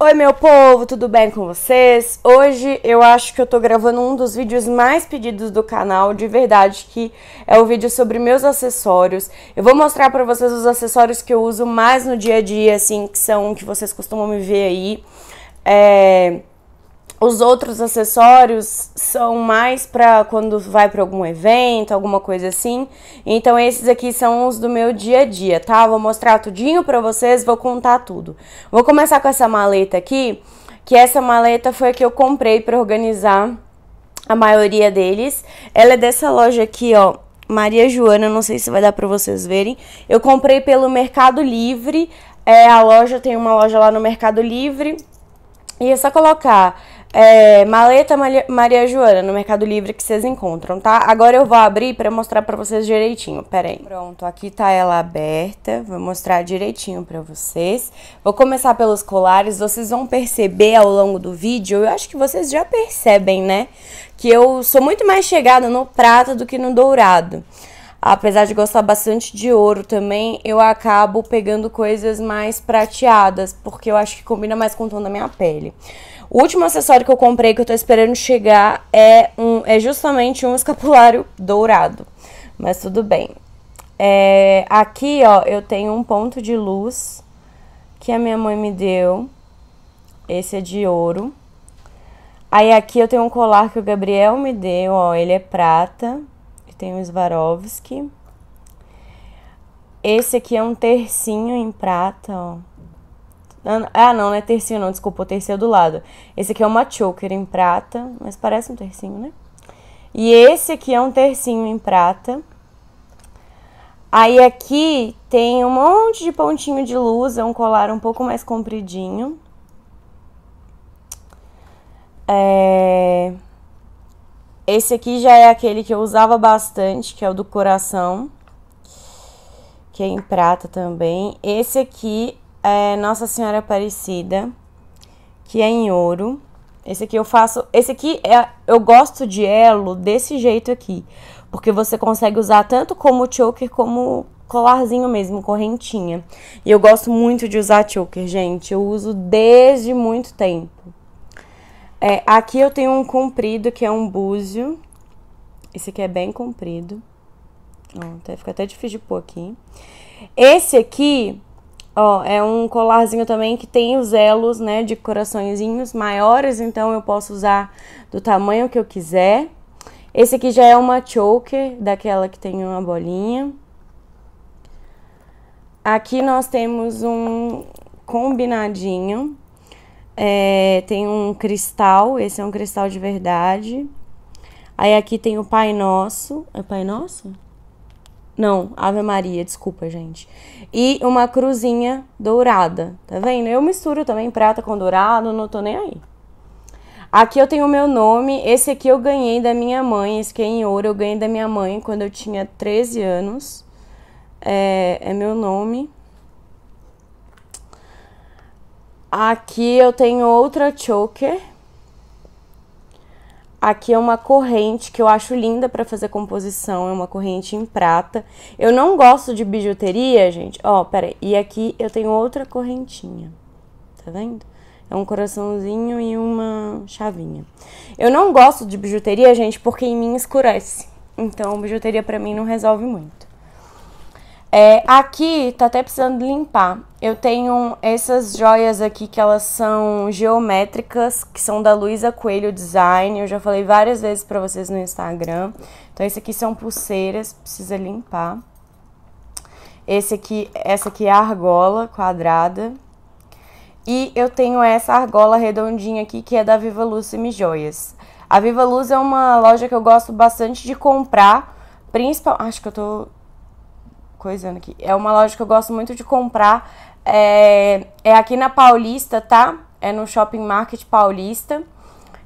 Oi meu povo, tudo bem com vocês? Hoje eu acho que eu tô gravando um dos vídeos mais pedidos do canal, de verdade, que é o vídeo sobre meus acessórios. Eu vou mostrar pra vocês os acessórios que eu uso mais no dia a dia, assim, que são, que vocês costumam me ver aí. É... Os outros acessórios são mais para quando vai para algum evento, alguma coisa assim. Então esses aqui são os do meu dia a dia, tá? Vou mostrar tudinho para vocês, vou contar tudo. Vou começar com essa maleta aqui, que essa maleta foi a que eu comprei para organizar a maioria deles. Ela é dessa loja aqui, ó, Maria Joana, não sei se vai dar para vocês verem. Eu comprei pelo Mercado Livre. É, a loja tem uma loja lá no Mercado Livre. E é só colocar é, maleta Maria Joana no Mercado Livre que vocês encontram, tá? Agora eu vou abrir para mostrar para vocês direitinho. Pera aí. Pronto, aqui tá ela aberta. Vou mostrar direitinho para vocês. Vou começar pelos colares. Vocês vão perceber ao longo do vídeo, eu acho que vocês já percebem, né? Que eu sou muito mais chegada no prata do que no dourado apesar de gostar bastante de ouro também, eu acabo pegando coisas mais prateadas, porque eu acho que combina mais com o tom da minha pele. O último acessório que eu comprei, que eu tô esperando chegar, é, um, é justamente um escapulário dourado. Mas tudo bem. É, aqui, ó, eu tenho um ponto de luz que a minha mãe me deu. Esse é de ouro. Aí aqui eu tenho um colar que o Gabriel me deu, ó, ele é prata tem o Swarovski. Esse aqui é um tercinho em prata, ó. Ah, ah, não, não é tercinho não, desculpa, o terceiro do lado. Esse aqui é uma choker em prata, mas parece um tercinho, né? E esse aqui é um tercinho em prata. Aí aqui tem um monte de pontinho de luz, é um colar um pouco mais compridinho. É... Esse aqui já é aquele que eu usava bastante, que é o do coração, que é em prata também. Esse aqui é Nossa Senhora Aparecida, que é em ouro. Esse aqui eu faço, esse aqui é, eu gosto de elo desse jeito aqui, porque você consegue usar tanto como choker como colarzinho mesmo, correntinha. E eu gosto muito de usar choker, gente. Eu uso desde muito tempo. É, aqui eu tenho um comprido, que é um búzio. Esse aqui é bem comprido. Ó, até, tá, fica até difícil de pôr aqui. Esse aqui, ó, é um colarzinho também que tem os elos, né, de coraçõezinhos maiores. Então, eu posso usar do tamanho que eu quiser. Esse aqui já é uma choker, daquela que tem uma bolinha. Aqui nós temos um combinadinho é, tem um cristal, esse é um cristal de verdade. Aí aqui tem o Pai Nosso. É Pai Nosso? Não, Ave Maria, desculpa, gente. E uma cruzinha dourada, tá vendo? Eu misturo também prata com dourado, não tô nem aí. Aqui eu tenho o meu nome, esse aqui eu ganhei da minha mãe, esse aqui é em ouro, eu ganhei da minha mãe quando eu tinha 13 anos. É, é meu nome. Aqui eu tenho outra choker. Aqui é uma corrente que eu acho linda para fazer composição, é uma corrente em prata. Eu não gosto de bijuteria, gente. Ó, oh, pera aí. E aqui eu tenho outra correntinha. Tá vendo? É um coraçãozinho e uma chavinha. Eu não gosto de bijuteria, gente, porque em mim escurece. Então, bijuteria para mim não resolve muito. É, aqui tá até precisando limpar. Eu tenho essas joias aqui que elas são geométricas, que são da Luísa Coelho Design. Eu já falei várias vezes para vocês no Instagram. Então esse aqui são pulseiras, precisa limpar. Esse aqui, essa aqui é a argola quadrada. E eu tenho essa argola redondinha aqui que é da Viva Luz Semijoias. A Viva Luz é uma loja que eu gosto bastante de comprar, principal, acho que eu tô coisando aqui. É uma loja que eu gosto muito de comprar. É, é aqui na Paulista, tá? É no Shopping Market Paulista.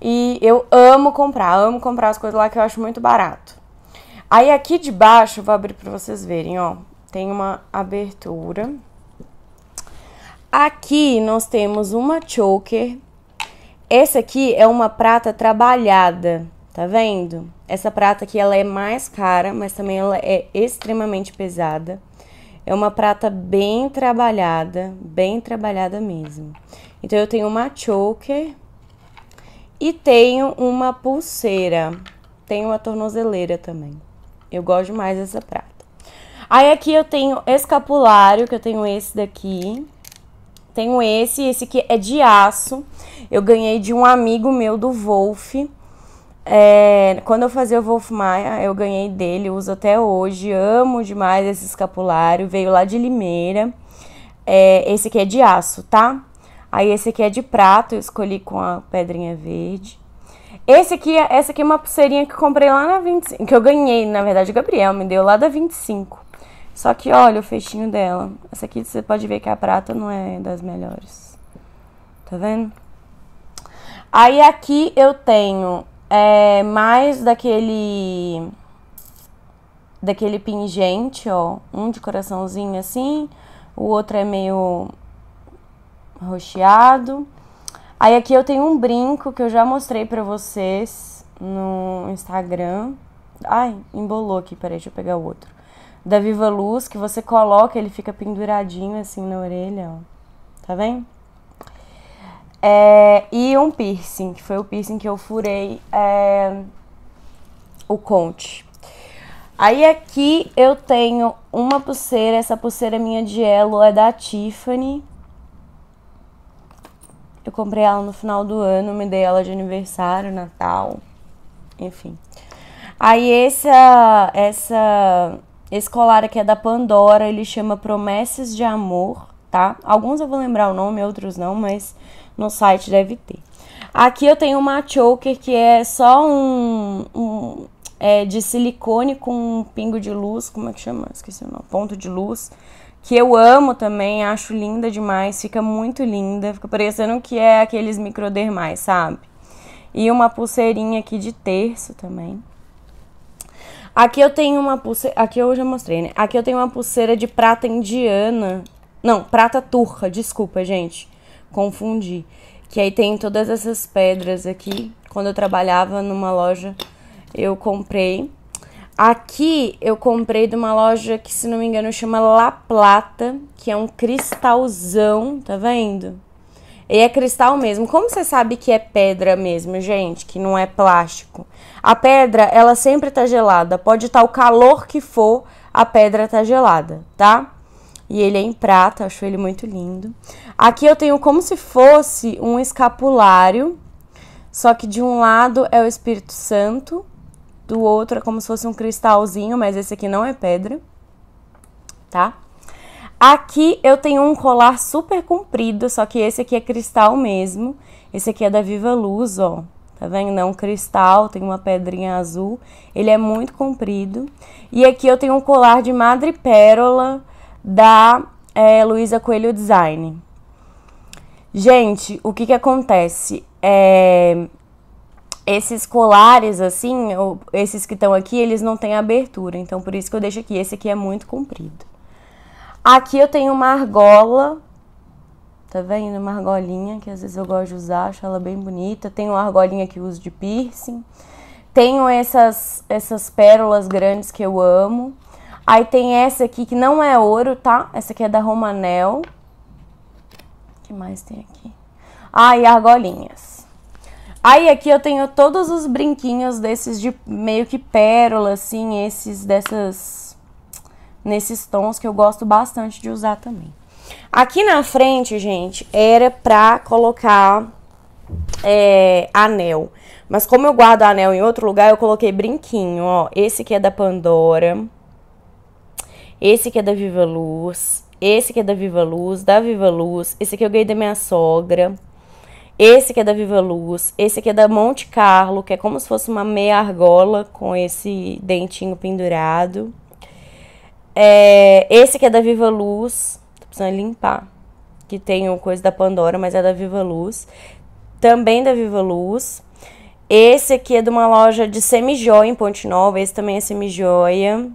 E eu amo comprar, amo comprar as coisas lá que eu acho muito barato. Aí aqui de baixo, vou abrir para vocês verem, ó. Tem uma abertura. Aqui nós temos uma choker. Essa aqui é uma prata trabalhada, tá vendo? Essa prata aqui ela é mais cara, mas também ela é extremamente pesada. É uma prata bem trabalhada, bem trabalhada mesmo. Então eu tenho uma choker e tenho uma pulseira. Tenho uma tornozeleira também. Eu gosto mais dessa prata. Aí aqui eu tenho escapulário, que eu tenho esse daqui. Tenho esse, esse aqui é de aço. Eu ganhei de um amigo meu do Wolf. É, quando eu fazia o Wolf Maia, eu ganhei dele, uso até hoje, amo demais esse escapulário, veio lá de Limeira. É, esse aqui é de aço, tá? Aí esse aqui é de prato, eu escolhi com a pedrinha verde. Esse aqui, é, essa aqui é uma pulseirinha que eu comprei lá na 25, que eu ganhei, na verdade, o Gabriel me deu lá da 25. Só que olha o fechinho dela. Essa aqui você pode ver que a prata não é das melhores. Tá vendo? Aí aqui eu tenho é, mais daquele daquele pingente, ó, um de coraçãozinho assim, o outro é meio rocheado. Aí aqui eu tenho um brinco que eu já mostrei pra vocês no Instagram. Ai, embolou aqui, peraí, deixa eu pegar o outro. Da Viva Luz, que você coloca, ele fica penduradinho assim na orelha, ó. Tá vendo? É, e um piercing, que foi o piercing que eu furei é, o conte. Aí aqui eu tenho uma pulseira, essa pulseira minha de elo é da Tiffany. Eu comprei ela no final do ano, me dei ela de aniversário, Natal, enfim. Aí essa, essa, esse colar aqui é da Pandora, ele chama Promessas de Amor, tá? Alguns eu vou lembrar o nome, outros não, mas no site deve ter. Aqui eu tenho uma choker que é só um, um é de silicone com um pingo de luz, como é que chama? Esqueci o nome, ponto de luz, que eu amo também, acho linda demais, fica muito linda, fica parecendo que é aqueles microdermais, sabe? E uma pulseirinha aqui de terço também. Aqui eu tenho uma pulseira, aqui eu já mostrei, né? Aqui eu tenho uma pulseira de prata indiana, não, prata turca, desculpa, gente confundir. Que aí tem todas essas pedras aqui. Quando eu trabalhava numa loja, eu comprei. Aqui eu comprei de uma loja que, se não me engano, chama La Plata, que é um cristalzão, tá vendo? E é cristal mesmo. Como você sabe que é pedra mesmo, gente, que não é plástico? A pedra, ela sempre tá gelada. Pode estar tá o calor que for, a pedra tá gelada, tá? E ele é em prata, acho ele muito lindo. Aqui eu tenho como se fosse um escapulário, só que de um lado é o Espírito Santo, do outro é como se fosse um cristalzinho, mas esse aqui não é pedra, tá? Aqui eu tenho um colar super comprido, só que esse aqui é cristal mesmo. Esse aqui é da Viva Luz, ó. Tá vendo? É um cristal, tem uma pedrinha azul. Ele é muito comprido. E aqui eu tenho um colar de madrepérola da é, Luísa Coelho Design. Gente, o que que acontece? É, esses colares, assim, esses que estão aqui, eles não têm abertura. Então, por isso que eu deixo aqui. Esse aqui é muito comprido. Aqui eu tenho uma argola. Tá vendo? Uma argolinha que às vezes eu gosto de usar, acho ela bem bonita. Tenho uma argolinha que uso de piercing. Tenho essas, essas pérolas grandes que eu amo. Aí tem essa aqui que não é ouro, tá? Essa aqui é da Romanel. O que mais tem aqui? Ah, e argolinhas. Aí aqui eu tenho todos os brinquinhos desses de meio que pérola, assim, esses dessas... Nesses tons que eu gosto bastante de usar também. Aqui na frente, gente, era pra colocar é, anel. Mas como eu guardo anel em outro lugar, eu coloquei brinquinho, ó. Esse aqui é da Pandora. Esse que é da Viva Luz, esse que é da Viva Luz, da Viva Luz, esse que eu é ganhei da minha sogra, esse que é da Viva Luz, esse que é da Monte Carlo, que é como se fosse uma meia argola com esse dentinho pendurado. É, esse que é da Viva Luz, tô precisando limpar, que tem uma coisa da Pandora, mas é da Viva Luz. Também da Viva Luz. Esse aqui é de uma loja de semijoia em Ponte Nova, esse também é semijoia.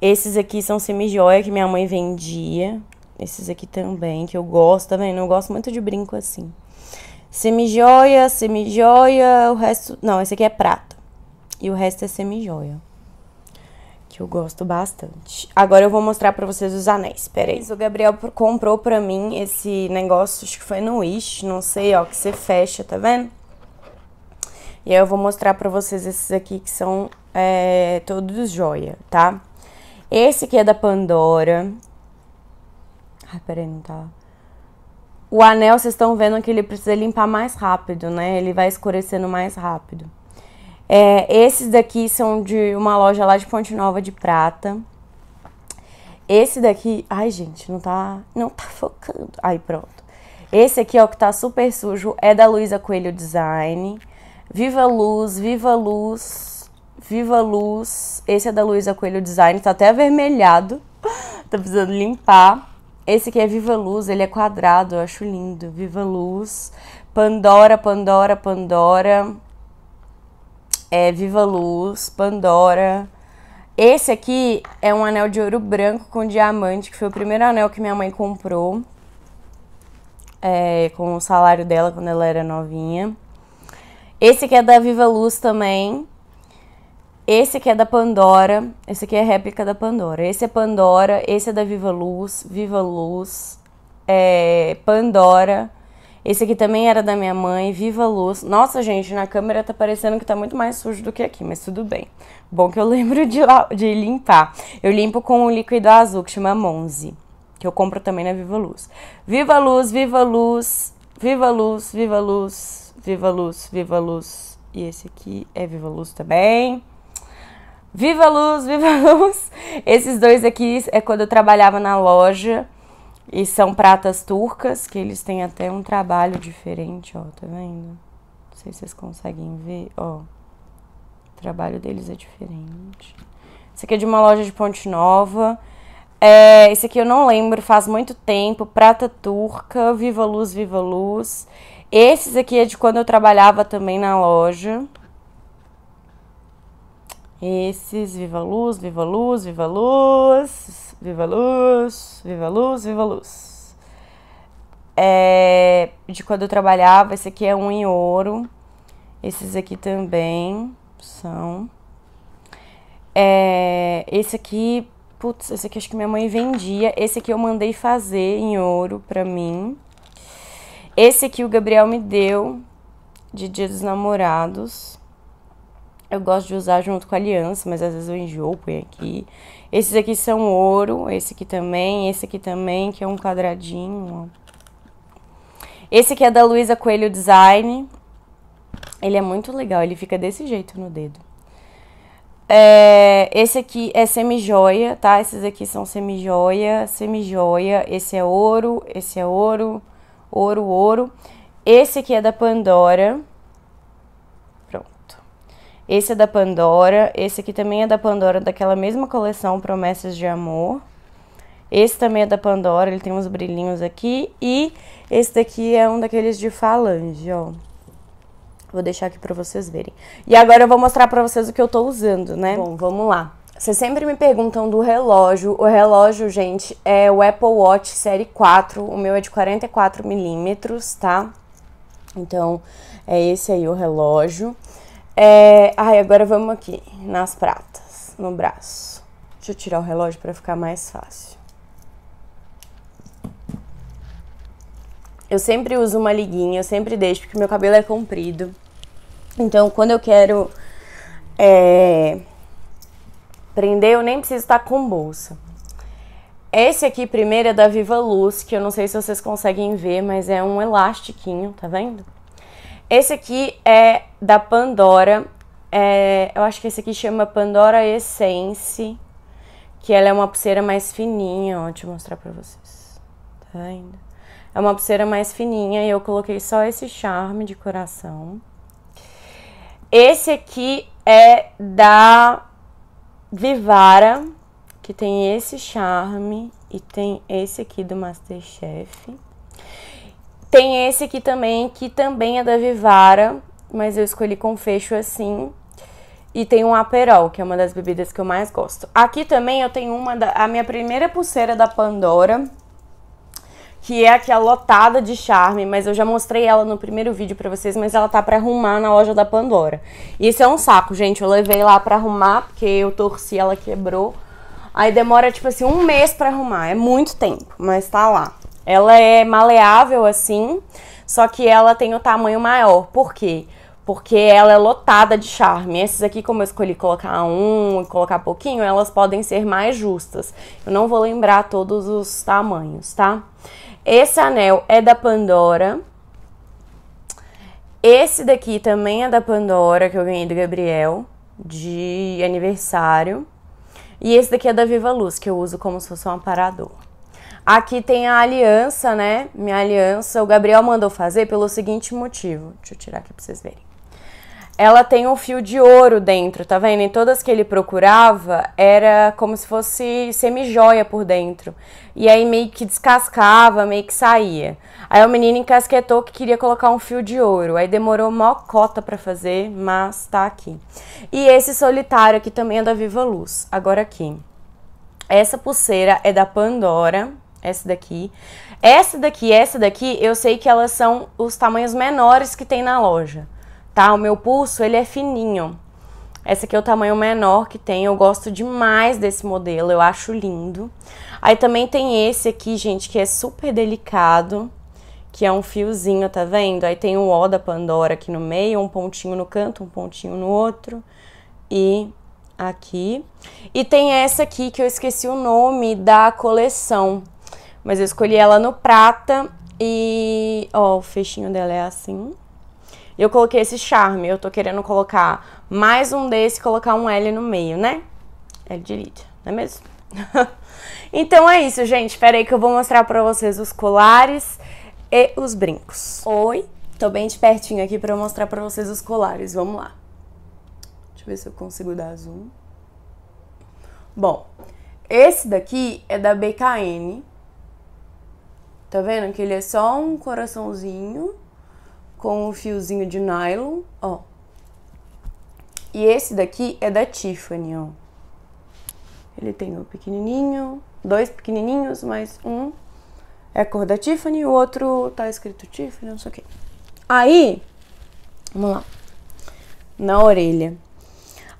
Esses aqui são semijoia que minha mãe vendia. Esses aqui também, que eu gosto tá vendo? eu gosto muito de brinco assim. Semijoia, semijoia, o resto... Não, esse aqui é prata. E o resto é semijoia. Que eu gosto bastante. Agora eu vou mostrar pra vocês os anéis. Peraí, O Gabriel comprou pra mim esse negócio, acho que foi no Wish, não sei, ó. Que você fecha, tá vendo? E aí eu vou mostrar pra vocês esses aqui que são é, todos joia, tá? Esse aqui é da Pandora. Ai, peraí, não tá. O anel, vocês estão vendo que ele precisa limpar mais rápido, né? Ele vai escurecendo mais rápido. É, esses daqui são de uma loja lá de Ponte Nova de Prata. Esse daqui... Ai, gente, não tá... Não tá focando. Aí, pronto. Esse aqui, ó, é que tá super sujo, é da Luiza Coelho Design. Viva Luz, Viva Luz... Viva Luz. Esse é da Luísa Coelho Design, tá até avermelhado. tá precisando limpar. Esse aqui é Viva Luz, ele é quadrado, eu acho lindo. Viva Luz. Pandora, Pandora, Pandora. É Viva Luz, Pandora. Esse aqui é um anel de ouro branco com diamante, que foi o primeiro anel que minha mãe comprou. É, com o salário dela quando ela era novinha. Esse aqui é da Viva Luz também. Esse aqui é da Pandora, esse aqui é réplica da Pandora. Esse é Pandora, esse é da Viva Luz, Viva Luz, é Pandora. Esse aqui também era da minha mãe, Viva Luz. Nossa, gente, na câmera tá parecendo que tá muito mais sujo do que aqui, mas tudo bem. Bom que eu lembro de, de limpar. Eu limpo com um líquido azul que chama Monze, que eu compro também na Viva Luz. Viva Luz, Viva Luz, Viva Luz, Viva Luz, Viva Luz, Viva Luz. E esse aqui é Viva Luz também. Viva a luz, viva a luz! Esses dois aqui é quando eu trabalhava na loja e são pratas turcas, que eles têm até um trabalho diferente, ó, tá vendo? Não sei se vocês conseguem ver, ó. O trabalho deles é diferente. Esse aqui é de uma loja de Ponte Nova. É, esse aqui eu não lembro, faz muito tempo. Prata turca, viva luz, viva luz. Esses aqui é de quando eu trabalhava também na loja. Esses, viva luz, viva luz, viva luz, viva luz, viva luz, viva luz. É, de quando eu trabalhava, esse aqui é um em ouro. Esses aqui também são. É, esse aqui, putz, esse aqui acho que minha mãe vendia. Esse aqui eu mandei fazer em ouro pra mim. Esse aqui o Gabriel me deu de Dia dos Namorados. Eu gosto de usar junto com a aliança, mas às vezes eu enjoo, põe aqui. Esses aqui são ouro, esse aqui também, esse aqui também, que é um quadradinho, ó. Esse aqui é da Luísa Coelho Design. Ele é muito legal, ele fica desse jeito no dedo. É, esse aqui é semijoia, tá? Esses aqui são semijoia, semijoia. Esse é ouro, esse é ouro, ouro, ouro. Esse aqui é da Pandora. Esse é da Pandora, esse aqui também é da Pandora, daquela mesma coleção Promessas de Amor. Esse também é da Pandora, ele tem uns brilhinhos aqui. E esse daqui é um daqueles de falange, ó. Vou deixar aqui pra vocês verem. E agora eu vou mostrar pra vocês o que eu tô usando, né? Bom, vamos lá. Vocês sempre me perguntam do relógio. O relógio, gente, é o Apple Watch Série 4. O meu é de 44 milímetros, tá? Então, é esse aí o relógio. É, ai, agora vamos aqui, nas pratas, no braço. Deixa eu tirar o relógio para ficar mais fácil. Eu sempre uso uma liguinha, eu sempre deixo, porque meu cabelo é comprido. Então, quando eu quero é, prender, eu nem preciso estar com bolsa. Esse aqui primeiro é da Viva Luz, que eu não sei se vocês conseguem ver, mas é um elastiquinho, tá vendo? Esse aqui é da Pandora. É, eu acho que esse aqui chama Pandora Essence. Que ela é uma pulseira mais fininha. Ó, deixa eu mostrar pra vocês. Tá vendo? É uma pulseira mais fininha e eu coloquei só esse charme de coração. Esse aqui é da Vivara, que tem esse charme e tem esse aqui do Masterchef. Tem esse aqui também, que também é da Vivara, mas eu escolhi com fecho assim. E tem um Aperol, que é uma das bebidas que eu mais gosto. Aqui também eu tenho uma da, a minha primeira pulseira da Pandora, que é aquela lotada de charme, mas eu já mostrei ela no primeiro vídeo para vocês, mas ela tá para arrumar na loja da Pandora. Isso é um saco, gente, eu levei lá para arrumar, porque eu torci, ela quebrou. Aí demora tipo assim um mês para arrumar, é muito tempo, mas tá lá. Ela é maleável assim, só que ela tem o tamanho maior. Por quê? Porque ela é lotada de charme. Esses aqui, como eu escolhi colocar um e colocar pouquinho, elas podem ser mais justas. Eu não vou lembrar todos os tamanhos, tá? Esse anel é da Pandora. Esse daqui também é da Pandora, que eu ganhei do Gabriel, de aniversário. E esse daqui é da Viva Luz, que eu uso como se fosse um aparador. Aqui tem a aliança, né? Minha aliança, o Gabriel mandou fazer pelo seguinte motivo. Deixa eu tirar aqui pra vocês verem. Ela tem um fio de ouro dentro, tá vendo? Em todas que ele procurava era como se fosse semijoia por dentro. E aí meio que descascava, meio que saía. Aí o menino encasquetou que queria colocar um fio de ouro. Aí demorou mó cota pra fazer, mas tá aqui. E esse solitário aqui também é da Viva Luz. Agora aqui. Essa pulseira é da Pandora essa daqui. Essa daqui, essa daqui, eu sei que elas são os tamanhos menores que tem na loja, tá? O meu pulso, ele é fininho. Essa aqui é o tamanho menor que tem, eu gosto demais desse modelo, eu acho lindo. Aí também tem esse aqui, gente, que é super delicado, que é um fiozinho, tá vendo? Aí tem o O da Pandora aqui no meio, um pontinho no canto, um pontinho no outro. E aqui. E tem essa aqui que eu esqueci o nome da coleção, mas eu escolhi ela no prata e, ó, o fechinho dela é assim. E eu coloquei esse charme, eu tô querendo colocar mais um desse e colocar um L no meio, né? L de lead, não é mesmo? então é isso, gente. Espera aí que eu vou mostrar pra vocês os colares e os brincos. Oi, tô bem de pertinho aqui pra mostrar pra vocês os colares. Vamos lá. Deixa eu ver se eu consigo dar zoom. Bom, esse daqui é da BKN. Tá vendo que ele é só um coraçãozinho com um fiozinho de nylon, ó. E esse daqui é da Tiffany, ó. Ele tem um pequenininho, dois pequenininhos, mais um é cor da Tiffany, o outro tá escrito Tiffany, não sei o quê Aí, vamos lá. Na orelha.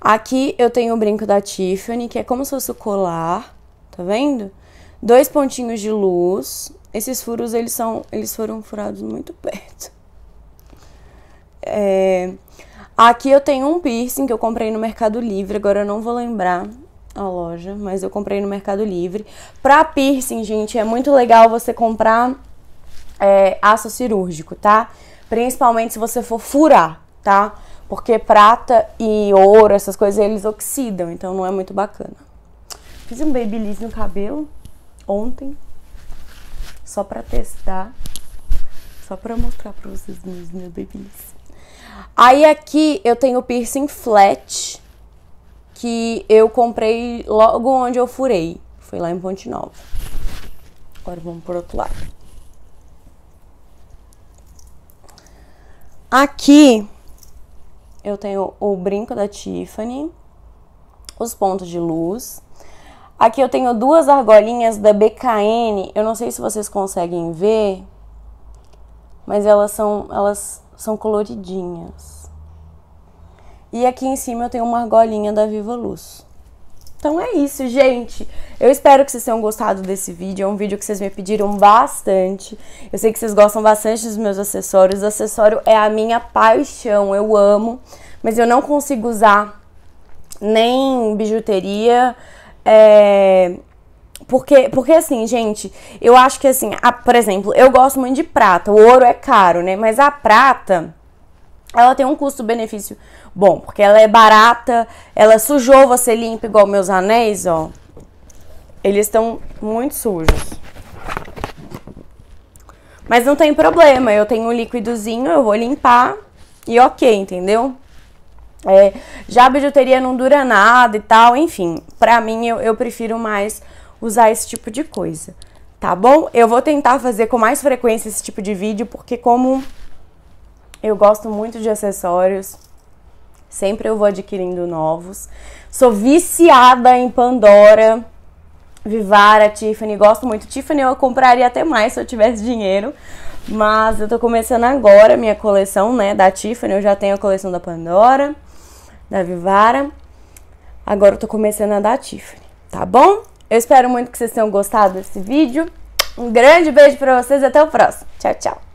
Aqui eu tenho o brinco da Tiffany, que é como se fosse o colar, tá vendo? Dois pontinhos de luz, esses furos eles são eles foram furados muito perto. É, aqui eu tenho um piercing que eu comprei no Mercado Livre, agora eu não vou lembrar a loja, mas eu comprei no Mercado Livre. Pra piercing, gente, é muito legal você comprar é, aço cirúrgico, tá? Principalmente se você for furar, tá? Porque prata e ouro, essas coisas, eles oxidam, então não é muito bacana. Fiz um babyliss no cabelo ontem, só para testar, só para mostrar para vocês meus meus bebês. Aí aqui eu tenho o piercing flat que eu comprei logo onde eu furei, foi lá em Ponte Nova. Agora vamos pro outro lado. Aqui eu tenho o brinco da Tiffany, os pontos de luz, Aqui eu tenho duas argolinhas da BKN. Eu não sei se vocês conseguem ver, mas elas são, elas são coloridinhas. E aqui em cima eu tenho uma argolinha da Viva Luz. Então é isso, gente. Eu espero que vocês tenham gostado desse vídeo. É um vídeo que vocês me pediram bastante. Eu sei que vocês gostam bastante dos meus acessórios. O acessório é a minha paixão, eu amo. Mas eu não consigo usar nem bijuteria, é, porque, porque assim, gente, eu acho que assim, a, por exemplo, eu gosto muito de prata. O ouro é caro, né? Mas a prata, ela tem um custo-benefício bom, porque ela é barata, ela sujou, você limpa igual meus anéis, ó. Eles estão muito sujos. Mas não tem problema, eu tenho um líquidozinho, eu vou limpar e ok, entendeu? É, já a bijuteria não dura nada e tal, enfim, pra mim eu, eu prefiro mais usar esse tipo de coisa, tá bom? Eu vou tentar fazer com mais frequência esse tipo de vídeo, porque como eu gosto muito de acessórios, sempre eu vou adquirindo novos. Sou viciada em Pandora, Vivara, Tiffany, gosto muito. Tiffany eu compraria até mais se eu tivesse dinheiro, mas eu tô começando agora minha coleção, né, da Tiffany, eu já tenho a coleção da Pandora da Vivara. Agora eu tô começando a dar Tiffany, tá bom? Eu espero muito que vocês tenham gostado desse vídeo. Um grande beijo pra vocês, até o próximo. Tchau, tchau.